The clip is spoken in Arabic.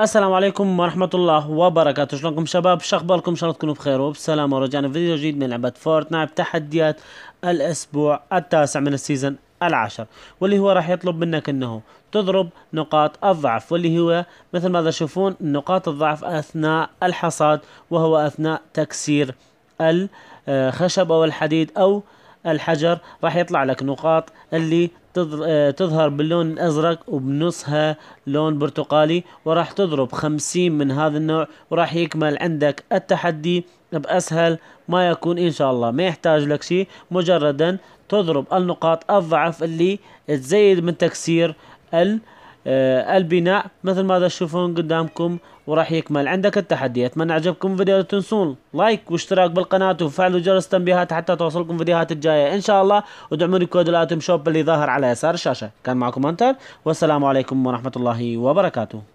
السلام عليكم ورحمة الله وبركاته شلونكم شباب شخباركم ان شاء الله تكونوا بخير وبسلامة ورجعنا فيديو جديد من لعبة فورتنايت تحديات الاسبوع التاسع من السيزون العاشر واللي هو راح يطلب منك انه تضرب نقاط الضعف واللي هو مثل ما تشوفون نقاط الضعف اثناء الحصاد وهو اثناء تكسير الخشب او الحديد او الحجر راح يطلع لك نقاط اللي آه، تظهر باللون الازرق وبنصها لون برتقالي وراح تضرب خمسين من هذا النوع وراح يكمل عندك التحدي باسهل ما يكون ان شاء الله ما يحتاج لك شيء مجردا تضرب النقاط الضعف اللي تزيد من تكسير ال آه، البناء مثل ما تشوفون قدامكم وراح يكمل عندك التحدي اتمنى عجبكم الفيديو لا تنسون لايك واشتراك بالقناة وفعلوا جرس التنبيهات حتى توصلكم فيديوهات الجاية ان شاء الله ودعموني كود الاتم شوب اللي ظاهر على يسار الشاشة كان معكم انتر والسلام عليكم ورحمة الله وبركاته